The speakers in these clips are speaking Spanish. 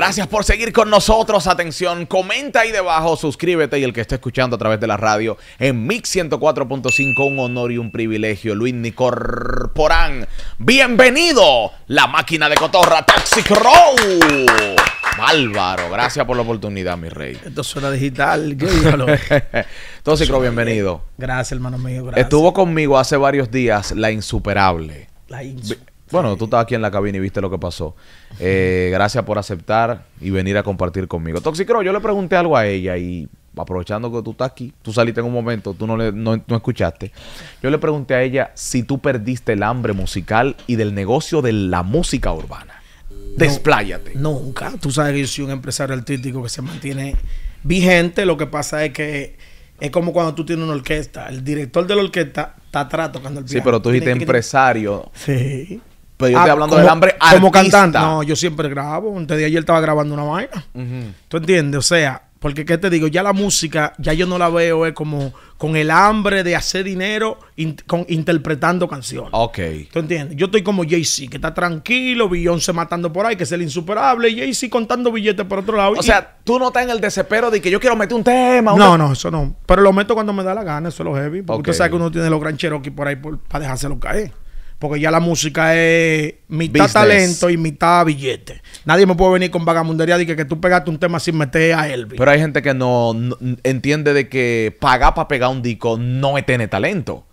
Gracias por seguir con nosotros. Atención, comenta ahí debajo, suscríbete y el que esté escuchando a través de la radio en Mix 104.5, un honor y un privilegio. Luis Nicorporán, bienvenido, la máquina de cotorra Toxic Row. Álvaro, gracias por la oportunidad, mi rey. Esto suena digital. Toxic Row, bienvenido. Gracias, hermano mío. Estuvo conmigo hace varios días la insuperable. La insuperable. Bueno, tú estabas aquí en la cabina y viste lo que pasó. Eh, gracias por aceptar y venir a compartir conmigo. Toxicro, yo le pregunté algo a ella y aprovechando que tú estás aquí, tú saliste en un momento, tú no, no, escuchaste. Yo le pregunté a ella si tú perdiste el hambre musical y del negocio de la música urbana. Despláyate. nunca. Tú sabes que yo soy un empresario artístico que se mantiene vigente. Lo que pasa es que es como cuando tú tienes una orquesta. El director de la orquesta está atrás tocando el piano. Sí, pero tú dijiste empresario. Sí. Pero yo ah, estoy hablando del hambre Como cantante. No, yo siempre grabo. Un de ayer estaba grabando una vaina. ¿Tú entiendes? O sea, porque ¿qué te digo? Ya la música, ya yo no la veo es eh, como con el hambre de hacer dinero con, interpretando canciones. Ok. ¿Tú entiendes? Yo estoy como Jay-Z, que está tranquilo, se matando por ahí, que es el insuperable, Jay-Z contando billetes por otro lado. O sea, tú no estás en el desespero de que yo quiero meter un tema. No, no, eso no. Pero lo meto cuando me da la gana, eso es lo heavy. Porque tú sabes que uno tiene los grancheros aquí por ahí para dejárselo caer porque ya la música es mitad talento y mitad billete. Nadie me puede venir con vagamundería y que, que tú pegaste un tema sin meter a Elvis. Pero hay gente que no, entiende de que pagar para pegar un disco no es tener talento.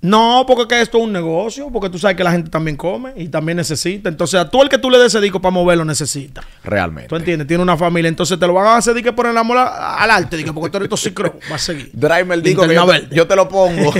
No, porque esto es un negocio, porque tú sabes que la gente también come y también necesita. Entonces, a tú el que tú le des ese disco para moverlo necesita. Realmente. ¿Tú entiendes? Tiene una familia, entonces te lo van a hacer que ponen la mola al arte, que porque tú eres ciclo va a seguir. Tráeme el disco que yo, te lo pongo.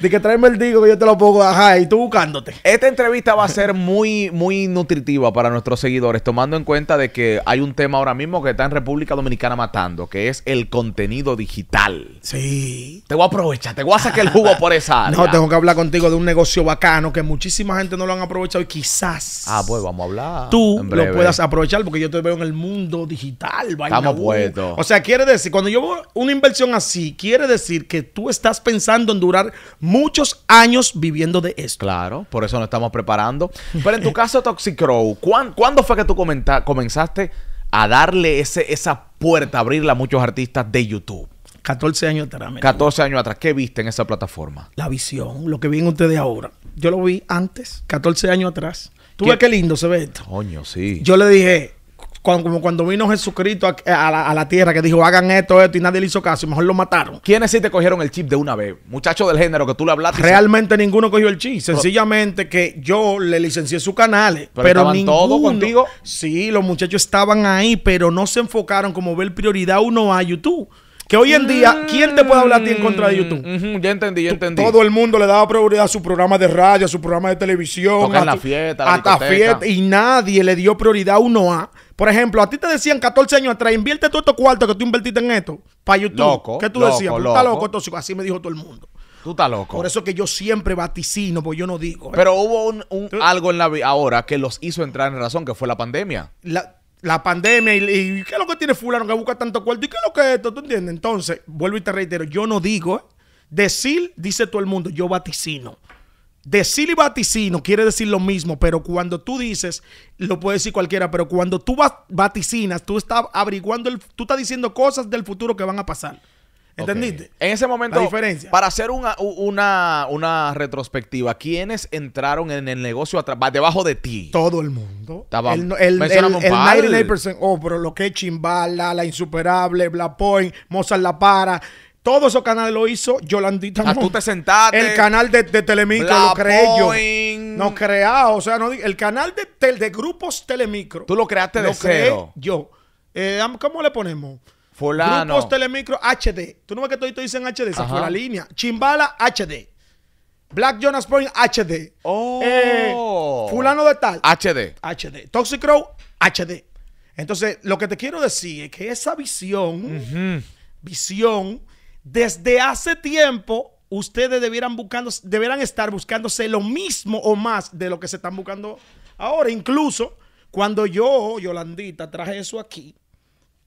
que tráeme el disco que yo te lo pongo, ajá, y tú buscándote. Esta entrevista va a ser muy muy nutritiva para nuestros seguidores, tomando en cuenta de que hay un tema ahora mismo que está en República Dominicana matando, que es el contenido digital. Sí. Te voy a aprovechar, te voy a sacar el jugo por esa área. te tengo que hablar contigo de un negocio bacano que muchísima gente no lo han aprovechado y quizás. Ah, pues vamos a hablar. Tú lo puedas aprovechar porque yo te veo en el mundo digital. Estamos puestos. O sea, quiere decir, cuando yo veo una inversión así, quiere decir que tú estás pensando en durar muchos años viviendo de esto. Claro, por eso lo estamos preparando. Pero en tu caso, Toxicrow ¿cuándo, fue que tú comenzaste a darle ese, esa puerta, abrirla a muchos artistas de YouTube? 14 años atrás. 14 años atrás. ¿Qué viste en esa plataforma? La visión, lo que vi en ustedes ahora. Yo lo vi antes, 14 años atrás. ¿Tú ¿Qué? ves qué lindo se ve esto? Coño, sí. Yo le dije, cuando, como cuando vino Jesucristo a, la, tierra que dijo, hagan esto, esto, y nadie le hizo caso, mejor lo mataron. ¿Quiénes sí te cogieron el chip de una vez? Muchachos del género que tú le hablaste. Realmente ninguno cogió el chip. Sencillamente que yo le licencié sus canales. Pero, estaban todos contigo. Sí, los muchachos estaban ahí, pero no se enfocaron como ver prioridad uno a YouTube. Que hoy en día, ¿quién te puede hablar a ti en mm, contra de YouTube? ya entendí, ya entendí. Todo el mundo le daba prioridad a su programa de radio, a su programa de televisión. a la fiesta, la fiesta. Y nadie le dio prioridad a uno a. Por ejemplo, a ti te decían 14 años atrás, invierte todos estos cuartos que tú invertiste en esto para YouTube. Loco. ¿Qué tú decías? Loco. Pues, loco, así me dijo todo el mundo. Tú estás loco. Por eso que yo siempre vaticino, porque yo no digo. ¿eh? Pero hubo un, algo en la ahora que los hizo entrar en razón, que fue la pandemia. La, la pandemia y, qué es lo que tiene fulano que busca tanto cuarto y qué es lo que es esto, ¿tú entiendes? Entonces, vuelvo y te reitero, yo no digo, ¿eh? decir, dice todo el mundo, yo vaticino. Decir y vaticino quiere decir lo mismo, pero cuando tú dices, lo puede decir cualquiera, pero cuando tú vaticinas, tú estás averiguando, el, tú estás diciendo cosas del futuro que van a pasar. ¿Entendiste? En ese momento, para hacer una, retrospectiva, ¿quiénes entraron en el negocio debajo de ti? Todo el mundo. el, el, el, Oh, pero lo que es Chimbala, La Insuperable, Black Point, Mozart La Para. Todos esos canales lo hizo Yolandita ah, tú te sentaste. El canal de, de Telemicro lo creé yo. No creado, o sea, no, el canal de, de, grupos Telemicro. Tú lo creaste de cero. yo. Eh, ¿Cómo le ponemos? Fulano. Grupos Telemicro HD. Tú no ves que te dicen HD, esa fue la línea. Chimbala HD. Black Jonas Point HD. Oh. Eh, fulano de tal. HD. HD. Toxic Crow HD. Entonces, lo que te quiero decir es que esa visión, visión, desde hace tiempo, ustedes debieran, buscando, deberán estar buscándose lo mismo o más de lo que se están buscando ahora. Incluso cuando yo, Yolandita, traje eso aquí,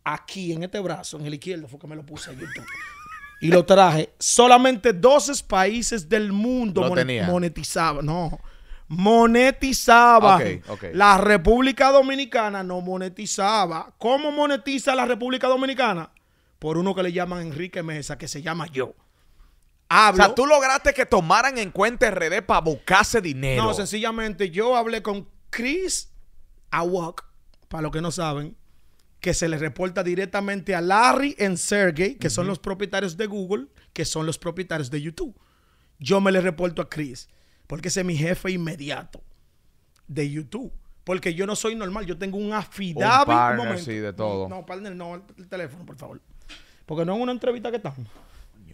aquí en este brazo, en el izquierdo, fue que me lo puse ahí. y lo traje. Solamente 12 países del mundo monetizaban. No. Monetizaba. La República Dominicana no monetizaba. ¿Cómo monetiza la República Dominicana? Por uno que le llaman Enrique Mesa, que se llama yo. O sea, tú lograste que tomaran en cuenta RD para buscarse dinero. No, sencillamente yo hablé con Chris Awok, para los que no saben, que se le reporta directamente a Larry y Sergey, que son los propietarios de Google, que son los propietarios de YouTube. Yo me le reporto a Chris, porque ese es mi jefe inmediato de YouTube. Porque yo no soy normal, yo tengo un affidavit. Un sí, de No, no, el teléfono, por favor. Porque no es una entrevista que estamos.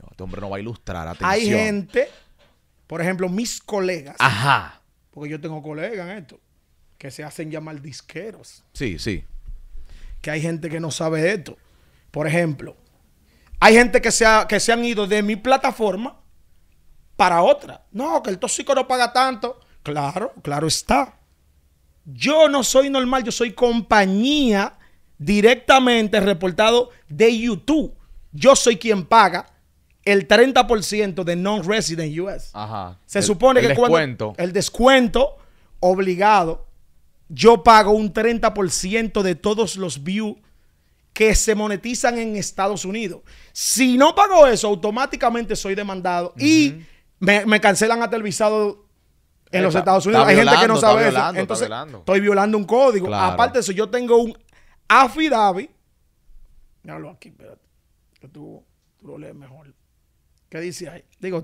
este hombre no va a ilustrar, atención. Hay gente, por ejemplo, mis colegas. Ajá. Porque yo tengo colegas en esto, que se hacen llamar disqueros. Sí, sí que hay gente que no sabe esto. Por ejemplo, hay gente que se, que se han ido de mi plataforma para otra. No, que el tóxico no paga tanto. Claro, claro está. Yo no soy normal, yo soy compañía directamente reportado de YouTube. Yo soy quien paga el 30% de non-resident US. Ajá. Se supone que el descuento obligado yo pago un 30% de todos los views que se monetizan en Estados Unidos. Si no pago eso, automáticamente soy demandado y me, cancelan hasta el en los Estados Unidos. Hay gente que no sabe eso. Entonces, estoy violando un código. Aparte de eso, yo tengo un affidavit. Míralo aquí, espérate. Que tú, tú lo lees mejor. ¿Qué dice ahí? Digo,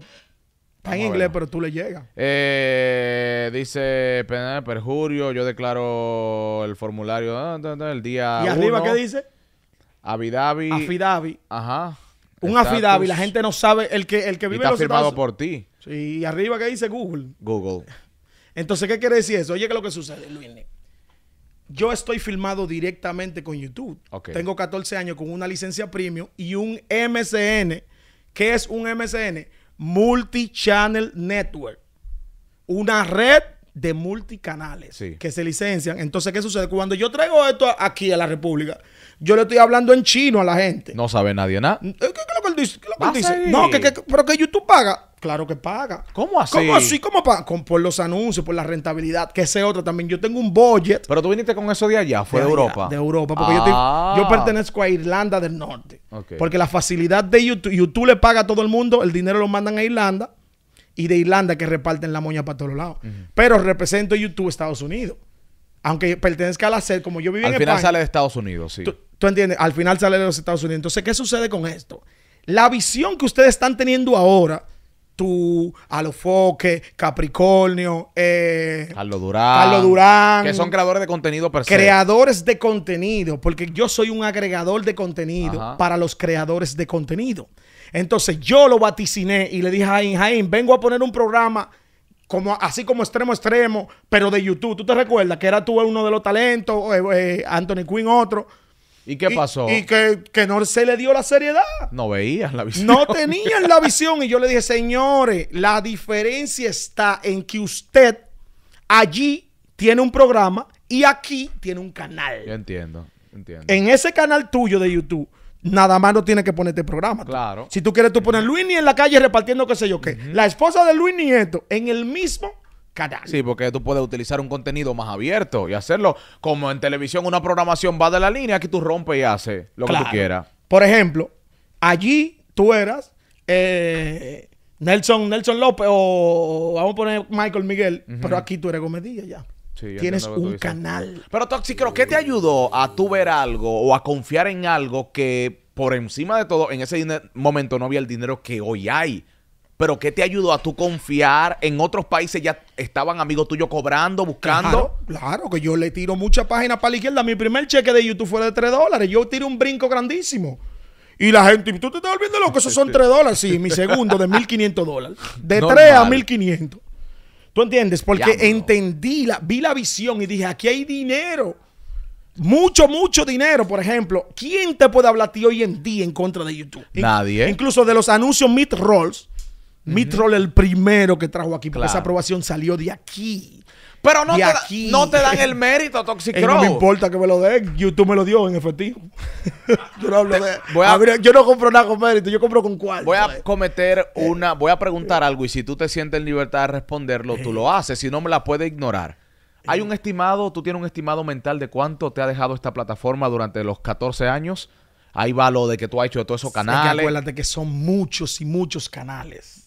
Está en inglés, pero tú le llegas. Eh, dice perjurio. Yo declaro el formulario ah, el día. ¿Y arriba qué dice? Avidavi. Afidavi. Ajá. Un afidavi. La gente no sabe. El que, el que vive está firmado por ti. Sí. Y arriba qué dice Google. Google. Entonces, ¿qué quiere decir eso? Oye, ¿qué es lo que sucede, Luis? Yo estoy filmado directamente con YouTube. Tengo 14 años con una licencia premium y un MCN. ¿Qué es un MCN? Multi-Channel Network. Una red de multicanales que se licencian. Entonces, ¿qué sucede? Cuando yo traigo esto aquí a la República, yo le estoy hablando en chino a la gente. No sabe nadie nada. ¿Qué, es lo que dice? No, que, que, pero que YouTube paga. Claro que paga. ¿Cómo así? ¿Cómo así? ¿Cómo paga? por los anuncios, por la rentabilidad, que ese otro también. Yo tengo un budget. Pero tú viniste con eso de allá, fue de, Europa. de Europa, porque yo, ah. pertenezco a Irlanda del Norte. Porque la facilidad de YouTube, YouTube le paga a todo el mundo, el dinero lo mandan a Irlanda y de Irlanda que reparten la moña para todos lados. Pero represento YouTube Estados Unidos. Aunque pertenezca a la SED, como yo vivo en España. Al final sale de Estados Unidos, sí. Tú, tú entiendes, al final sale de los Estados Unidos. Entonces, ¿qué sucede con esto? La visión que ustedes están teniendo ahora tú, Alofoque, Capricornio, eh, Carlos Durán. Carlos Durán. Que son creadores de contenido per Creadores de contenido, porque yo soy un agregador de contenido para los creadores de contenido. Entonces yo lo vaticiné y le dije a Jaime, vengo a poner un programa como, así como extremo extremo, pero de YouTube. ¿Tú te recuerdas que era tú uno de los talentos, eh, eh, Anthony Quinn otro? ¿Y qué pasó? Y, que, no se le dio la seriedad. No veían la visión. No tenían la visión. Y yo le dije, señores, la diferencia está en que usted allí tiene un programa y aquí tiene un canal. Yo entiendo, entiendo. En ese canal tuyo de YouTube. Nada más no tiene que ponerte programa. Claro. Si tú quieres, tú pones Luis ni en la calle repartiendo qué sé yo qué. La esposa de Luis Nieto en el mismo Sí, porque tú puedes utilizar un contenido más abierto y hacerlo como en televisión, una programación va de la línea aquí tú rompes y haces lo que tú quieras. Por ejemplo, allí tú eras eh, Nelson, Nelson López o vamos a poner Michael Miguel, pero aquí tú eres Gomedilla ya. Tienes un canal. Pero Toxicro, ¿qué te ayudó a tú ver algo o a confiar en algo que por encima de todo en ese momento no había el dinero que hoy hay? pero ¿qué te ayudó a tú confiar? En otros países ya estaban amigos tuyos cobrando, buscando. Claro, que yo le tiro muchas páginas para la izquierda. Mi primer cheque de YouTube fue de 3 dólares. Yo tiré un brinco grandísimo. Y la gente, tú te estás volviendo loco, esos son 3 dólares. Sí, mi segundo de 1.500 dólares. De 3 a 1.500. ¿Tú entiendes? Porque entendí, la, vi la visión y dije, aquí hay dinero. Mucho, mucho dinero, por ejemplo. ¿Quién te puede hablar a ti hoy en día en contra de YouTube? Nadie. Incluso de los anuncios Meet rolls mi el primero que trajo aquí, esa aprobación salió de aquí. Pero no, te, dan el mérito, Toxic No me importa que me lo den. YouTube me lo dio en efectivo. yo no hablo de. yo no compro nada con mérito, yo compro con cuál. Voy a eh. cometer eh. una. Voy a preguntar algo y si tú te sientes en libertad de responderlo, tú eh. lo haces. Si no, me la puedes ignorar. ¿Hay un estimado? ¿Tú tienes un estimado mental de cuánto te ha dejado esta plataforma durante los 14 años? Ahí va lo de que tú has hecho de todos esos canales. acuérdate que son muchos y muchos canales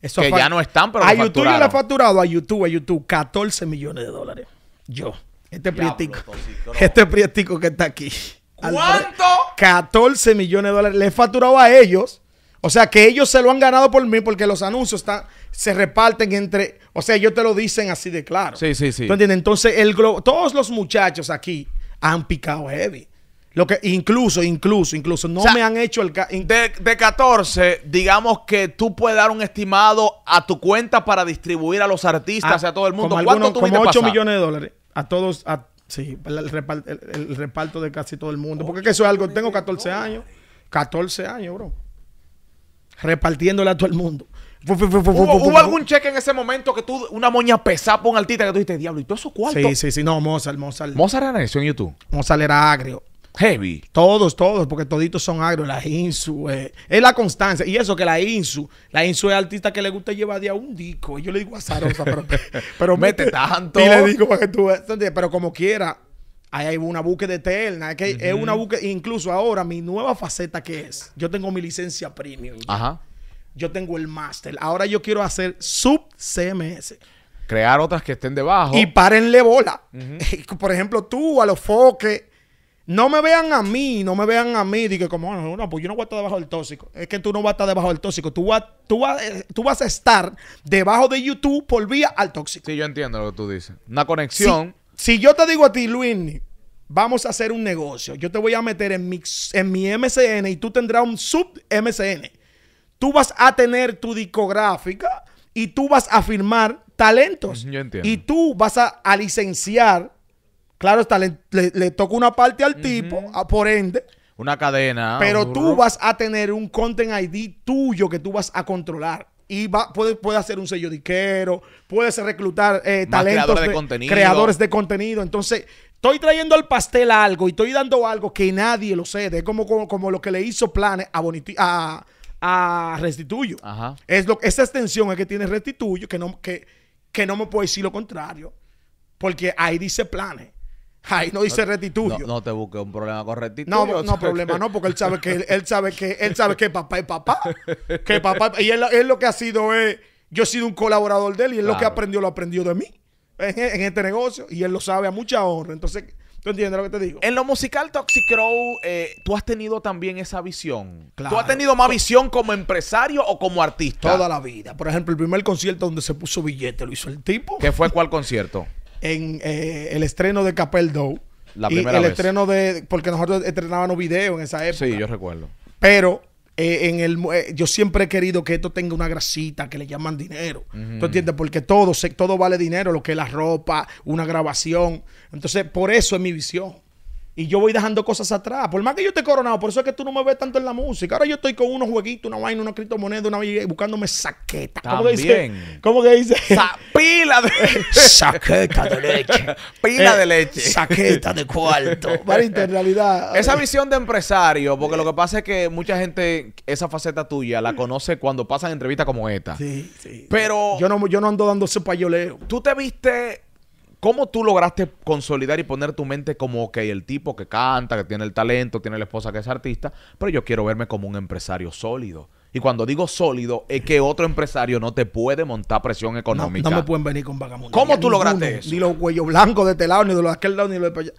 que ya no están, pero A YouTube yo le he facturado a YouTube, a YouTube, 14 millones de dólares. Yo. Este prietico. Este prietico que está aquí. ¿Cuánto? 14 millones de dólares. Le he facturado a ellos. O sea que ellos se lo han ganado por mí porque los anuncios están, se reparten entre. O sea, ellos te lo dicen así de claro. Sí, sí, sí. ¿Tú entiendes? Entonces, el todos los muchachos aquí han picado heavy. Lo que incluso, incluso, incluso no me han hecho el de, de 14, digamos que tú puedes dar un estimado a tu cuenta para distribuir a los artistas, a, ah, a todo el mundo. Como ¿Cuánto como 8 millones de dólares a todos sí, el reparto, de casi todo el mundo, porque que eso es algo, tengo 14 años, 14 años, bro. Repartiéndole a todo el mundo. ¿Hubo, algún cheque en ese momento que tú, una moña pesada por un artista que tú dijiste, diablo, ¿y todo eso cuánto? Sí, sí, sí, no, Mozart, Mozart. Mozart era eso en YouTube. Mozart era agrio. Heavy. Todos, todos, porque toditos son agro. La INSU eh, es la constancia. Y eso que la INSU, la INSU es artista que le gusta llevar de a un disco. Y yo le digo a pero, pero mete tanto. Y le digo para que tú Pero como quiera, ahí hay una búsqueda eterna. Es que es una buque. incluso ahora, mi nueva faceta que es. Yo tengo mi licencia premium. Ajá. Yo tengo el máster. Ahora yo quiero hacer sub CMS crear otras que estén debajo. Y párenle bola. Por ejemplo, tú a los foques, no me vean a mí, no me vean a mí, Dije, como, ah, no, pues yo no voy a estar debajo del tóxico. Es que tú no vas a estar debajo del tóxico. Tú vas, tú eh, tú vas a estar debajo de YouTube por vía al tóxico. Sí, yo entiendo lo que tú dices. Una conexión. Si, yo te digo a ti, Luis, vamos a hacer un negocio. Yo te voy a meter en mi, en mi MCN y tú tendrás un sub MCN. Tú vas a tener tu discográfica y tú vas a firmar talentos. Yo entiendo. Y tú vas a licenciar Claro está, le, toca una parte al tipo, por ende. Una cadena. Ah, Pero tú vas a tener un content ID tuyo que tú vas a controlar. Y va, puede, puede hacer un sello diquero, puedes reclutar eh, talentos. Creadores de, contenido. Creadores de contenido. Entonces, estoy trayendo al pastel algo y estoy dando algo que nadie lo cede. Es como, como, lo que le hizo Planes a, a, Restituyo. Es lo, esa extensión es que tiene Restituyo, que no, que, que no me puede decir lo contrario. Porque ahí dice Planes. ¡Ay! no dice retitudio. No, te busques un problema con retitudio. No, no problema no, porque él sabe que él sabe que él sabe que papá es papá, y él, lo que ha sido es yo he sido un colaborador de él y él lo que aprendió lo aprendió de mí en, este negocio y él lo sabe a mucha honra. Entonces, ¿tú entiendes lo que te digo? En lo musical Toxic Crow, eh, tú has tenido también esa visión. ¿Tú has tenido más visión como empresario o como artista? Toda la vida. Por ejemplo, el primer concierto donde se puso billete lo hizo el tipo. ¿Qué fue cuál concierto? en eh, el estreno de Capel Dow. La primera el estreno de. Porque nosotros estrenábamos videos en esa época. Sí, yo recuerdo. Pero eh, en el eh, yo siempre he querido que esto tenga una grasita que le llaman dinero. ¿Tú entiendes? Porque todo, todo vale dinero, lo que es la ropa, una grabación. Entonces, por eso es mi visión. Y yo voy dejando cosas atrás. Por más que yo esté coronado, por eso es que tú no me ves tanto en la música. Ahora yo estoy con unos jueguitos, una vaina, una criptomoneda, una buscándome saqueta. ¿Cómo que dice? ¿Cómo que dice? pila de saqueta de leche. pila de eh, leche. Saqueta de cuarto. Para en realidad. Eh. Esa visión de empresario, porque lo que pasa es que mucha gente, esa faceta tuya, la conoce cuando pasan entrevistas como esta. Sí, sí. Pero. Yo no, yo no ando dando ese payoleo. Tú te viste ¿Cómo tú lograste consolidar y poner tu mente como, ok, el tipo que canta, que tiene el talento, tiene la esposa que es artista, pero yo quiero verme como un empresario sólido? Y cuando digo sólido, es que otro empresario no te puede montar presión económica. No, me pueden venir con vagamundos. ¿Cómo tú lograste eso? Ni los cuellos blancos de este lado, ni de los aquel lado, ni los de allá.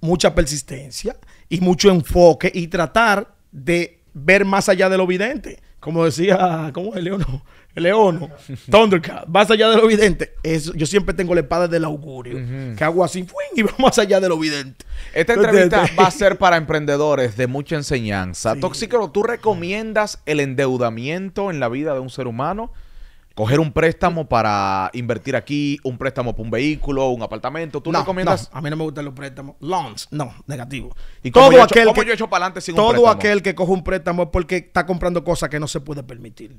Mucha persistencia y mucho enfoque y tratar de ver más allá de lo vidente. Como decía, ¿cómo es León? Leono, Thundercat, más allá de lo evidente yo siempre tengo la espada del augurio, que hago así y vamos más allá de lo evidente Esta entrevista este- va a ser para emprendedores de mucha enseñanza. Tóxico, ¿tú recomiendas el endeudamiento en la vida de un ser humano? Coger un préstamo para invertir aquí, un préstamo para un vehículo, un apartamento. ¿Tú recomiendas? a mí no me gustan los préstamos. Loans, no, negativo. ¿Y todo aquel que, aquel que coge un préstamo es porque está comprando cosas que no se puede permitir.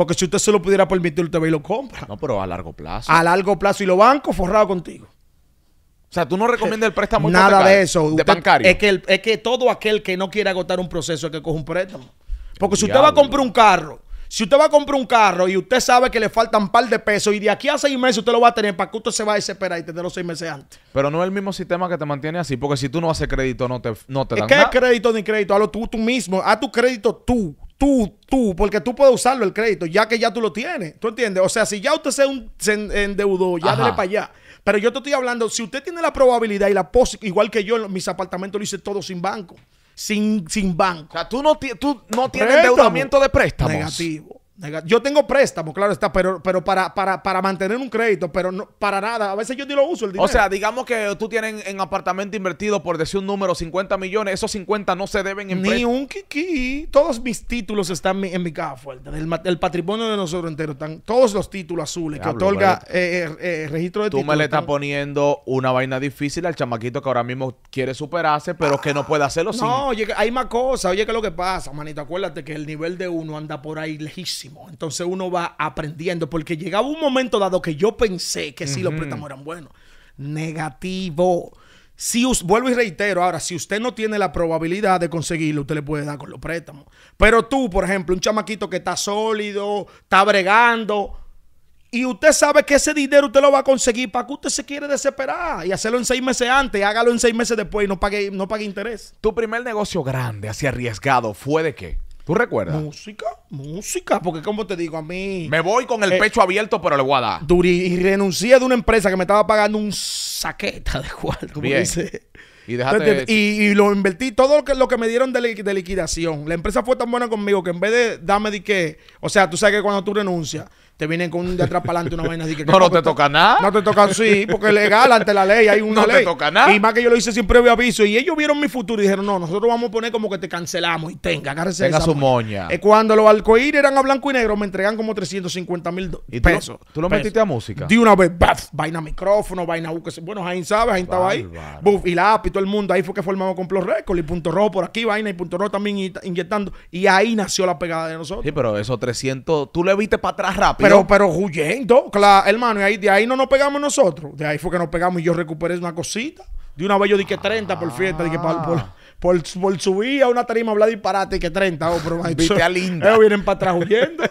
Porque si usted se lo pudiera permitir, usted lo compra. No, pero a largo plazo. A largo plazo. Y lo banco forrado contigo. O sea, tú no recomiendas el préstamo Nada de eso. De bancario. Es que, es que todo aquel que no quiere agotar un proceso es que coge un préstamo. Porque si usted va a comprar un carro, si usted va a comprar un carro y usted sabe que le faltan un par de pesos y de aquí a seis meses usted lo va a tener, ¿para que usted se va a desesperar y tener los seis meses antes? Pero no es el mismo sistema que te mantiene así, porque si tú no haces crédito, no te, no te dan ¿Qué crédito ni crédito? Hazlo tú, tú mismo. Haz tu crédito tú tú, tú, porque tú puedes usarlo el crédito, ya que ya tú lo tienes. ¿Tú entiendes? O sea, si ya usted se, un, endeudó, ya dele para allá. Pero yo te estoy hablando, si usted tiene la probabilidad y la posibilidad, igual que yo, mis apartamentos lo hice todo sin banco. Sin, sin banco. O sea, tú no, tú no tienes endeudamiento de préstamos. Negativo. Yo tengo préstamo, claro está, pero, pero para, para, mantener un crédito, pero no, para nada. A veces yo ni lo uso el dinero. O sea, digamos que tú tienes en apartamento invertido, por decir un número, 50 millones. Esos 50 no se deben en Ni un kiki. Todos mis títulos están en mi caja fuerte. El, patrimonio de nosotros entero. Están todos los títulos azules que otorga eh, eh, eh registro de Tú me le estás poniendo una vaina difícil al chamaquito que ahora mismo quiere superarse, pero que no puede hacerlo no, sin... No, hay más cosas. Oye, ¿qué es lo que pasa, manito? Acuérdate que el nivel de uno anda por ahí lejísimo. Entonces uno va aprendiendo, porque llegaba un momento dado que yo pensé que si los préstamos eran buenos. Negativo. Si vuelvo y reitero, ahora, si usted no tiene la probabilidad de conseguirlo, usted le puede dar con los préstamos. Pero tú, por ejemplo, un chamaquito que está sólido, está bregando, y usted sabe que ese dinero usted lo va a conseguir para qué usted se quiere desesperar y hacerlo en seis meses antes, hágalo en seis meses después y no pague, no pague interés. Tu primer negocio grande, así arriesgado, ¿fue de qué? ¿Tú recuerdas? Música, música, porque como te digo, a mí... Me voy con el eh, pecho abierto, pero le voy a dar. y renuncié de una empresa que me estaba pagando un saqueta de cuarto. Bien. Dice. Y, y, lo invertí todo lo que, lo que me dieron de, liquidación. La empresa fue tan buena conmigo que en vez de darme de que, o sea, tú sabes que cuando tú renuncias, te vienen con un de atrás para adelante una vaina dique que... No, no te toca nada. No te toca, sí, porque es legal ante la ley, hay una ley. No te toca nada. Y más que yo lo hice sin previo aviso. Y ellos vieron mi futuro y dijeron, no, nosotros vamos a poner como que te cancelamos. Y tenga, agárrese Tenga su moña. Eh, cuando los arcoíris eran a blanco y negro, me entregan como 350 mil pesos. ¿Tú lo metiste a música? De una vez, ¡baf! vaina micrófono, vaina... Bueno, ahí sabe, Jain estaba ahí. Buf, y lápiz todo el mundo. Ahí fue que formamos con Records y Punto Rojo por aquí, Vaina y Punto Rojo también inyectando. Y ahí nació la pegada de nosotros. Sí, pero esos 300, tú le viste para atrás rápido. Pero, pero huyendo, claro, hermano. Y ahí, de ahí no nos pegamos nosotros. De ahí fue que nos pegamos y yo recuperé una cosita. De una vez yo dije 30 por fiesta, dije para... Ah. Por, por, subir a una tarima a hablar disparate que 30 o Viste a Linda. Ellos vienen para atrás huyendo.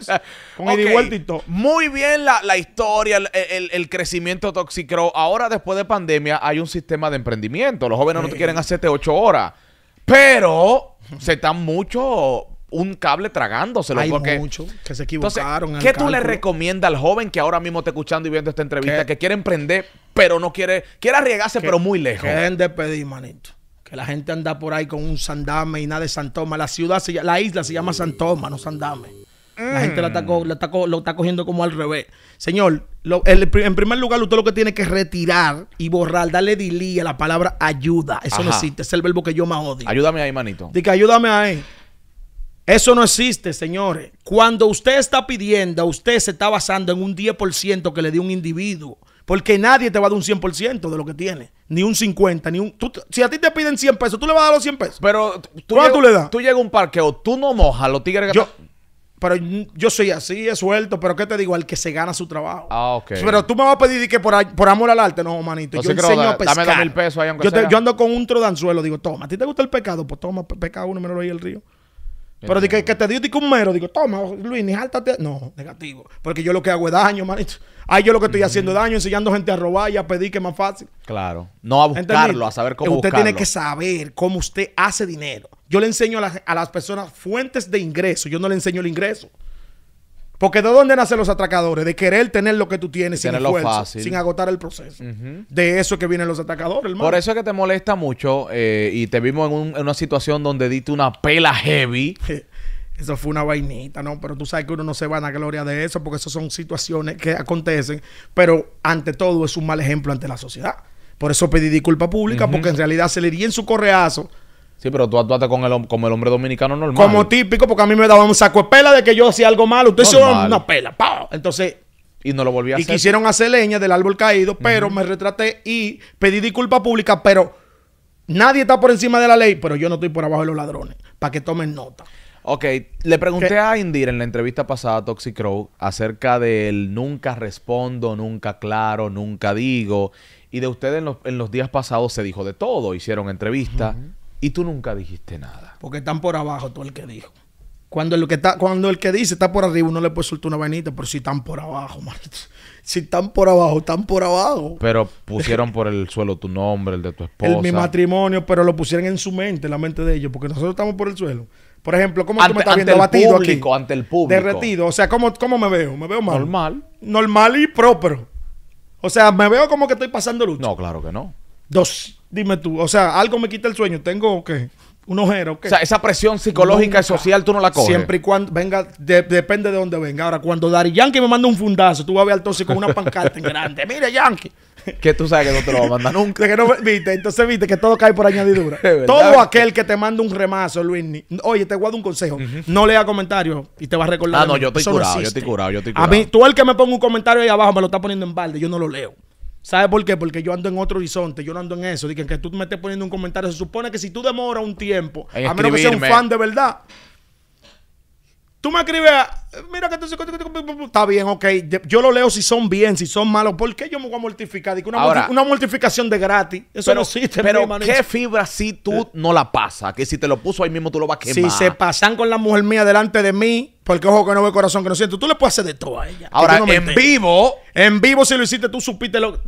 con el Muy bien la, historia, el, crecimiento Toxicro. Ahora, después de pandemia, hay un sistema de emprendimiento. Los jóvenes no te quieren hacerte 8 horas. Pero se están mucho un cable tragándose lo porque... mucho que se equivocaron. ¿Qué tú le recomiendas al joven que ahora mismo está escuchando y viendo esta entrevista, que quiere emprender, pero no quiere, quiere arriesgarse, pero muy lejos? Que de pedir, manito que la gente anda por ahí con un sandame y nada de Santoma. La ciudad, se, la isla se llama Santoma, no sandame. La mm. gente lo está cogiendo como al revés. Señor, en primer lugar, usted lo que tiene que retirar y borrar, darle dilí a la palabra ayuda. Eso no existe. Es el verbo que yo más odio. Ayúdame ahí, manito. Dice, ayúdame ahí. Eso no existe, señores. Cuando usted está pidiendo, usted se está basando en un 10% que le dio un individuo. Porque nadie te va a dar un 100% de lo que tiene. Ni un 50, ni un... si a ti te piden 100 pesos, tú le vas a dar los 100 pesos. Pero tú, tú le das? Tú llegas a un parqueo, tú no mojas los tigres pero yo soy así, es suelto, pero ¿qué te digo? Al que se gana su trabajo. Ah, ok. Pero tú me vas a pedir que por, amor al arte, no, manito. yo enseño a pescar. Dame pesos ahí, aunque yo, yo ando con un trodanzuelo, digo, toma, ¿a ti te gusta el pecado? Pues toma, pecado uno, me lo el río. pero que, te digo, un mero, digo, toma, Luis, ni jáltate. No, negativo. Porque yo lo que hago es daño, manito. Ay, yo lo que estoy haciendo daño, enseñando gente a robar y a pedir que es más fácil. Claro. No a buscarlo, a saber cómo eh, Usted tiene que saber cómo usted hace dinero. Yo le enseño a, las personas fuentes de ingreso. Yo no le enseño el ingreso. Porque ¿de dónde nacen los atracadores? De querer tener lo que tú tienes sin sin agotar el proceso. De eso es que vienen los atracadores, hermano. Por eso es que te molesta mucho eh, y te vimos en, una situación donde diste una pela heavy. Sí. Eso fue una vainita, ¿no? Pero tú sabes que uno no se va a la gloria de eso porque esas son situaciones que acontecen, pero ante todo es un mal ejemplo ante la sociedad. Por eso pedí disculpa pública, porque en realidad se le iría en su correazo. Sí, pero tú actuaste con el, como el hombre dominicano normal. Como típico, porque a mí me daban un saco de pela de que yo hacía algo malo. Usted hizo una pela. ¡pau! Entonces, y no lo volví a hacer. Y quisieron hacer leña del árbol caído, pero me retraté y pedí disculpa pública, pero nadie está por encima de la ley, pero yo no estoy por abajo de los ladrones, para que tomen nota. Ok, le pregunté a Indir en la entrevista pasada a Toxic Crow acerca del nunca respondo, nunca claro, nunca digo. Y de ustedes en los, días pasados se dijo de todo, hicieron entrevista y tú nunca dijiste nada. Porque están por abajo todo el que dijo. Cuando el que, está, cuando el que dice está por arriba, uno le puede soltar una vainita, pero si están por abajo, Si están por abajo, están por abajo. Pero pusieron por el suelo tu nombre, el de tu esposa. El, mi matrimonio, pero lo pusieron en su mente, en la mente de ellos, porque nosotros estamos por el suelo. Por ejemplo, ¿cómo tú me estás viendo aquí? Ante el público. Derretido. O sea, ¿cómo, ¿cómo, me veo? ¿Me veo mal? Normal. Normal y propio. O sea, ¿me veo como que estoy pasando lucha? No, claro que no. Dos, dime tú. O sea, algo me quita el sueño. Tengo que. un ojero, O sea, esa presión psicológica y social tú no la coges. Siempre y cuando venga, depende de dónde venga. Ahora, cuando Dari Yankee me manda un fundazo, tú vas a ver al tóxico con una pancarta grande. Mire, Yankee que tú sabes que no te lo va a mandar nunca. entonces viste que todo cae por añadidura. todo aquel que te manda un remazo, Luis, oye, te guardo un consejo. No lea comentarios y te va a recordar. Ah, no, yo estoy curado, yo estoy curado, yo estoy curado. A mí, tú el que me ponga un comentario ahí abajo me lo está poniendo en balde, yo no lo leo. ¿Sabes por qué? Porque yo ando en otro horizonte, yo no ando en eso. Dicen que tú me estés poniendo un comentario. Se supone que si tú demoras un tiempo, a menos que sea un fan de verdad, Tú me escribes, mira que está bien, ok. Yo lo leo si son bien, si son malos. ¿Por qué yo me voy a mortificar? una, una mortificación de gratis. Eso no existe. Pero, ¿qué fibra si tú eh. no la pasas? Que si te lo puso ahí mismo, tú lo vas a quemar. Si se pasan con la mujer mía delante de mí, porque ojo que no ve corazón que no siento, tú le puedes hacer de todo a ella. Ahora, en vivo. En vivo, si lo hiciste, tú supiste lo.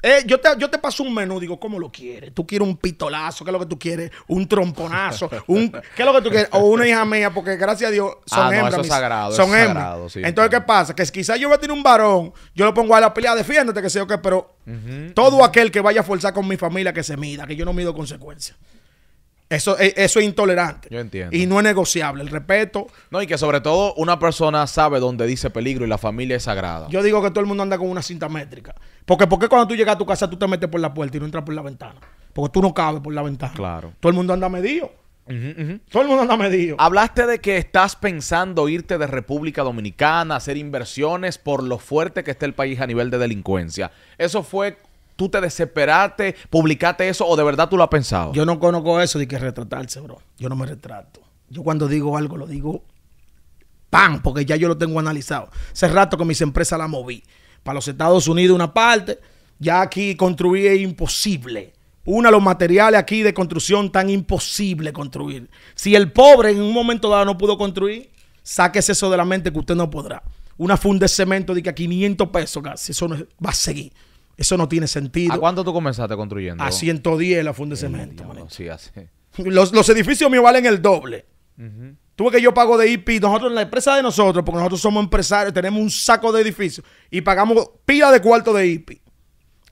Eh, yo, te, paso un menú, digo, ¿cómo lo quieres? ¿Tú quieres un pitolazo? ¿Qué es lo que tú quieres? ¿Un tromponazo? Un, ¿Qué es lo que tú quieres? O una hija mía, porque gracias a Dios son ah, hembras. son hembras Entonces, ¿qué pasa? Que quizás yo me a tener un varón, yo lo pongo a la pelea, defiéndete, que sé yo qué, pero todo aquel que vaya a forzar con mi familia que se mida, que yo no mido consecuencias. Eso, eh, eso es intolerante. Yo entiendo. Y no es negociable. El respeto. No, y que sobre todo una persona sabe dónde dice peligro y la familia es sagrada. Yo digo que todo el mundo anda con una cinta métrica. Porque ¿por qué cuando tú llegas a tu casa tú te metes por la puerta y no entras por la ventana? Porque tú no cabes por la ventana. Claro. Todo el mundo anda medido. Todo el mundo anda medido. Hablaste de que estás pensando irte de República Dominicana, hacer inversiones por lo fuerte que está el país a nivel de delincuencia. Eso fue tú te desesperaste, publicaste eso o de verdad tú lo has pensado? Yo no conozco eso de que retratarse, bro. Yo no me retrato. Yo cuando digo algo lo digo pan, porque ya yo lo tengo analizado. Hace rato que mis empresas la moví. Para los Estados Unidos una parte, ya aquí construir es imposible. Una, los materiales aquí de construcción tan imposible construir. Si el pobre en un momento dado no pudo construir, sáquese eso de la mente que usted no podrá. Una funde de cemento de que a 500 pesos casi, eso va a seguir. Eso no tiene sentido. ¿A cuánto tú comenzaste construyendo? A 110 la funda de eh, cemento. sí, así. Los, edificios míos valen el doble. Tuve que yo pago de IP. Nosotros, la empresa de nosotros, porque nosotros somos empresarios, tenemos un saco de edificios y pagamos pila de cuarto de IP.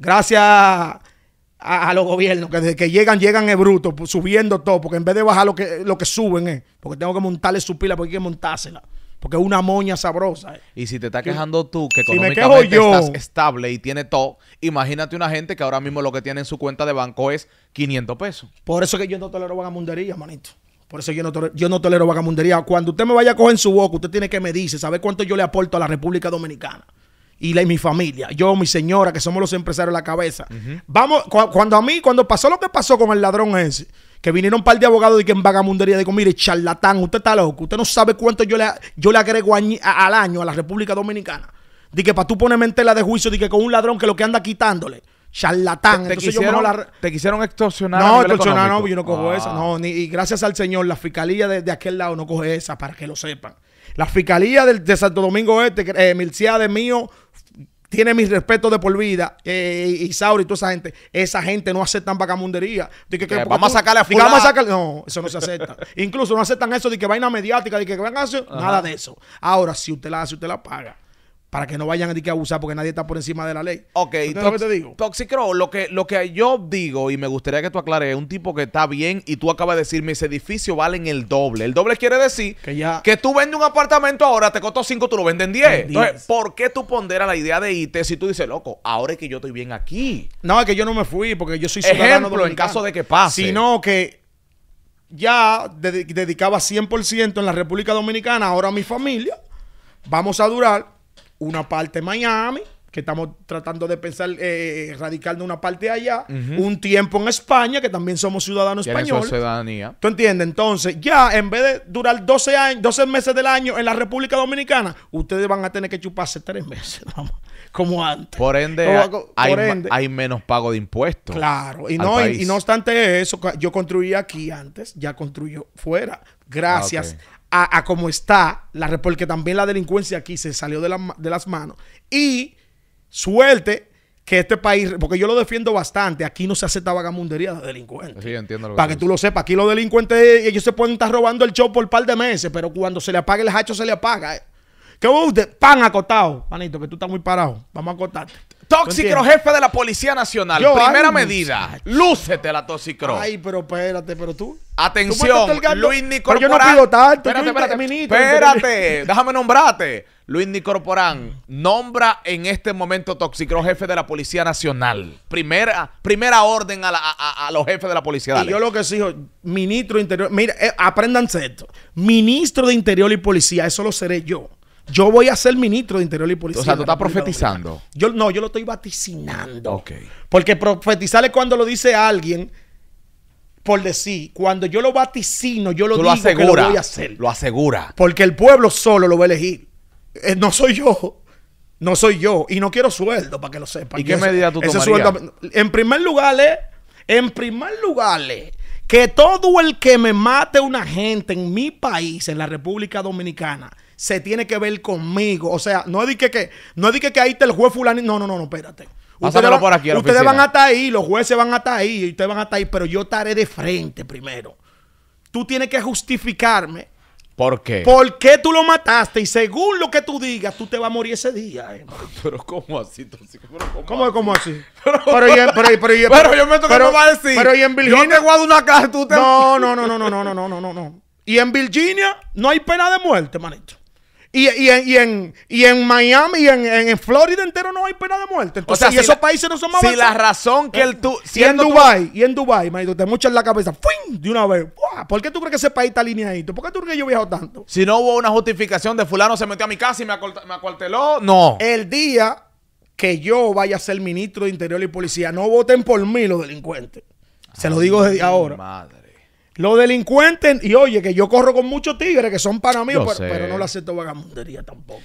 Gracias a, los gobiernos, que desde que llegan, llegan en bruto, subiendo todo, porque en vez de bajar lo que, lo que suben, es, porque tengo que montarle su pila, porque hay que montársela porque es una moña sabrosa. Y si te está quejando tú, que económicamente estás estable y tiene todo, imagínate una gente que ahora mismo lo que tiene en su cuenta de banco es 500 pesos. Por eso que yo no tolero vagamundería, manito. Por eso yo no, tolero, yo no tolero vagamundería. Cuando usted me vaya a coger en su boca, usted tiene que me dice ¿sabe cuánto yo le aporto a la República Dominicana y la, y mi familia, yo, mi señora, que somos los empresarios de la cabeza. Vamos, cuando a mí, cuando pasó lo que pasó con el ladrón ese, que vinieron un par de abogados y que en vagamundería digo, mire, charlatán, usted está loco, usted no sabe cuánto yo le, yo le agrego al año a la República Dominicana. De que para tú ponerme en tela de juicio, de que con un ladrón que lo que anda quitándole. Charlatán. Te, quisieron, la... te extorsionar. No, extorsionar no, yo no cojo ah. esa. No, ni, y gracias al Señor, la fiscalía de, aquel lado no coge esa, para que lo sepan. La fiscalía de, Santo Domingo Este, eh, de mío, tiene mis respetos de por vida, eh, Isauri y toda esa gente. Esa gente no aceptan vacamundería. vamos a sacarle a fulano. no, eso no se acepta. Incluso no aceptan eso de que vaina mediática, de que van a hacer, nada de eso. Ahora, si usted la hace, usted la paga para que no vayan a, que abusar porque nadie está por encima de la ley. Ok, ¿Qué lo que te digo? Toxicro, lo que, yo digo y me gustaría que tú aclares, un tipo que está bien y tú acabas de decirme, ese edificio vale en el doble. El doble quiere decir que, tú vendes un apartamento ahora, te costó 5, tú lo vendes en 10. Entonces, ¿por qué tú ponderas la idea de irte? si tú dices, loco, ahora es que yo estoy bien aquí? No, es que yo no me fui porque yo soy ciudadano Ejemplo, en caso de que pase. Sino que ya dedicaba 100% en la República Dominicana, ahora mi familia. Vamos a durar una parte Miami, que estamos tratando de pensar eh, radical de una parte allá, un tiempo en España, que también somos ciudadanos españoles. ciudadanía. ¿Tú entiendes? Entonces, ya en vez de durar 12, años, meses del año en la República Dominicana, ustedes van a tener que chuparse tres meses. Vamos como antes. Por ende, hay, menos pago de impuestos. Claro, y no, y, no obstante eso, yo construía aquí antes, ya construyo fuera, gracias ah, a, cómo está la porque también la delincuencia aquí se salió de, las manos. Y suerte que este país, porque yo lo defiendo bastante, aquí no se acepta vagamundería de delincuentes. Sí, entiendo. Lo que para que tú lo sepas, aquí los delincuentes, ellos se pueden estar robando el show por un par de meses, pero cuando se le apaga el hacho, se le apaga. Eh. ¿Qué hubo usted? Pan acotado. manito, que tú estás muy parado. Vamos a acotarte. Tóxicro, jefe de la Policía Nacional. Primera medida. Lúcete la Toxicro Ay, pero espérate, pero tú. Atención, Luis Nicorporán. yo no pido tanto. Espérate, espérate. Ministro, espérate. déjame nombrarte. Luis Nicorporán nombra en este momento Toxicro jefe de la Policía Nacional. Primera, primera orden a, los jefes de la policía. Nacional Y yo lo que sigo, ministro de Interior, mira, eh, apréndanse esto. Ministro de Interior y Policía, eso lo seré yo. Yo voy a ser ministro de Interior y Policía. O sea, tú estás profetizando. Yo, no, yo lo estoy vaticinando. Porque profetizar es cuando lo dice alguien por decir, cuando yo lo vaticino, yo lo digo que lo voy a hacer. Lo asegura. Porque el pueblo solo lo va a elegir. Eh, no soy yo. No soy yo. Y no quiero sueldo, para que lo sepan. ¿Y qué medida tú tomarías? en primer lugar, eh, en primer lugar, que todo el que me mate una gente en mi país, en la República Dominicana, se tiene que ver conmigo. O sea, no es que, que, no es que, ahí está el juez fulano. No, no, no, espérate. Ustedes, van, por aquí van hasta ahí, los jueces van hasta ahí, y ustedes van hasta ahí, pero yo estaré de frente primero. Tú tienes que justificarme. ¿Por qué? ¿Por qué tú lo mataste? Y según lo que tú digas, tú te vas a morir ese día. Pero ¿cómo así? ¿Cómo, es así? así? Pero, yo me toca va a decir. Pero y en Virginia. Yo te una clase no, no, no, no, no, no, no, no, no. Y en Virginia no hay pena de muerte, manito. Y, y, en, y en Miami y en, en, Florida entero no hay pena de muerte. o sea, y si esos países no son más Si la razón que el eh, tú. Y en Dubai, y en Dubai, manito, te mucha en la cabeza. ¡Fuin! De una vez. ¿Por qué tú crees que ese país está alineadito? ¿Por qué tú crees que yo viajo tanto? Si no hubo una justificación de fulano se metió a mi casa y me, me acuarteló, no. El día que yo vaya a ser ministro de Interior y Policía, no voten por mí los delincuentes. Se lo digo desde ahora. Los delincuentes, y oye, que yo corro con muchos tigres que son para mí, pero, no lo acepto vagamundería tampoco.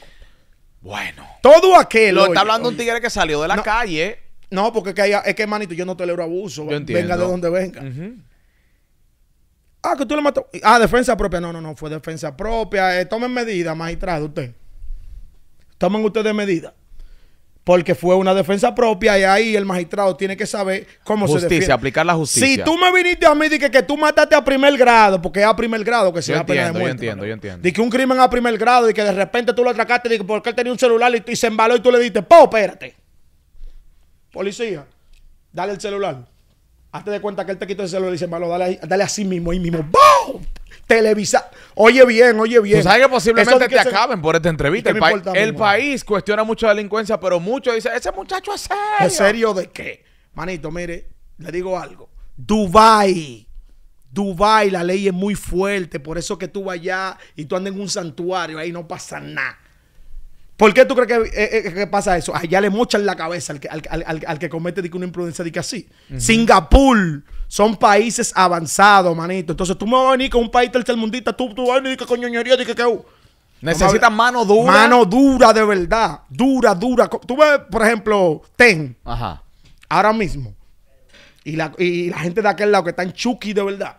Bueno. Todo aquello Lo está hablando un tigre que salió de la calle. No, porque es que, hermanito manito, yo no tolero abuso. Venga de donde venga. Ah, que tú le mató. Ah, defensa propia. No, no, no, fue defensa propia. Eh, tomen medidas, magistrado, usted. Tomen ustedes medidas porque fue una defensa propia y ahí el magistrado tiene que saber cómo se defiende. aplicar la justicia. Si tú me viniste a mí y que, que tú mataste a primer grado, porque es a primer grado que se da pena de muerte. Yo entiendo, yo entiendo. Dije que un crimen a primer grado y que de repente tú lo atracaste y porque él tenía un celular y, se embaló y tú le diste, po, espérate. Policía, dale el celular. Hazte de cuenta que él te quitó el celular y se embaló, dale, dale así mismo, ahí mismo, ¡Bum! televisar. Oye bien, oye bien. Tú sabes que posiblemente te acaben por esta entrevista. El, país cuestiona mucho delincuencia, pero muchos dicen, ese muchacho es serio. ¿Es serio de qué? Manito, mire, le digo algo. Dubai. Dubai, la ley es muy fuerte, por eso que tú vas allá y tú andas en un santuario, ahí no pasa nada. ¿Por qué tú crees que, eh, eh, pasa eso? Allá ah, le mochan la cabeza al que, al, que comete una imprudencia de que así. Singapur son países avanzados, manito. Entonces tú me vas a venir con un país tercermundista, tú, tú vas a venir que coñoñería, de que, uh. necesitas mano dura. Mano dura de verdad. Dura, dura. Tú ves, por ejemplo, Ten. Ajá. Ahora mismo. Y la, y la gente de aquel lado que está en Chucky de verdad.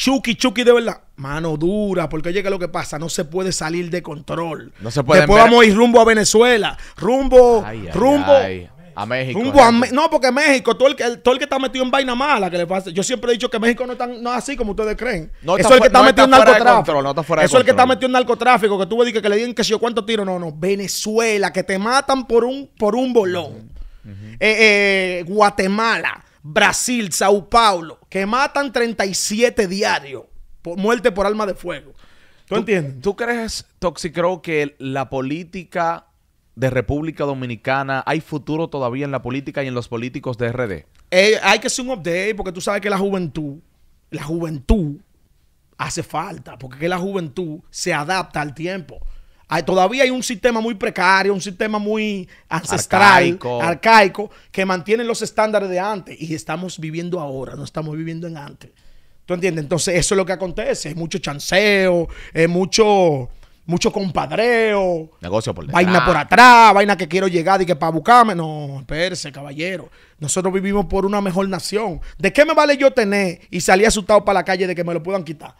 Chucky, Chucky de verdad. Mano dura, porque oye, lo que pasa? No se puede salir de control. No se puede. Después vamos a ir rumbo a Venezuela, rumbo, rumbo. a México. no, porque México, todo el, que, todo que está metido en vaina mala, que le pasa. Yo siempre he dicho que México no, es así como ustedes creen. Eso es el que está no metido en narcotráfico. Eso es el que está metido en narcotráfico, que tú dices que le digan que si yo cuánto tiro. No, no. Venezuela, que te matan por un, por un bolón. Eh, eh, Guatemala. Brasil, Sao Paulo, que matan 37 diarios por muerte por arma de fuego. ¿Tú, entiendes? ¿Tú crees, Toxicro, que la política de República Dominicana, hay futuro todavía en la política y en los políticos de RD? Eh, hay que hacer un update porque tú sabes que la juventud, la juventud hace falta, porque la juventud se adapta al tiempo todavía hay un sistema muy precario, un sistema muy ancestral, arcaico. que mantiene los estándares de antes. Y estamos viviendo ahora, no estamos viviendo en antes. ¿Tú entiendes? Entonces, eso es lo que acontece. Hay mucho chanceo, hay eh, mucho mucho compadreo. Negocio por detrás. Vaina por atrás, vaina que quiero llegar y que para buscarme. No, espérese, caballero. Nosotros vivimos por una mejor nación. ¿De qué me vale yo tener y salir asustado para la calle de que me lo puedan quitar?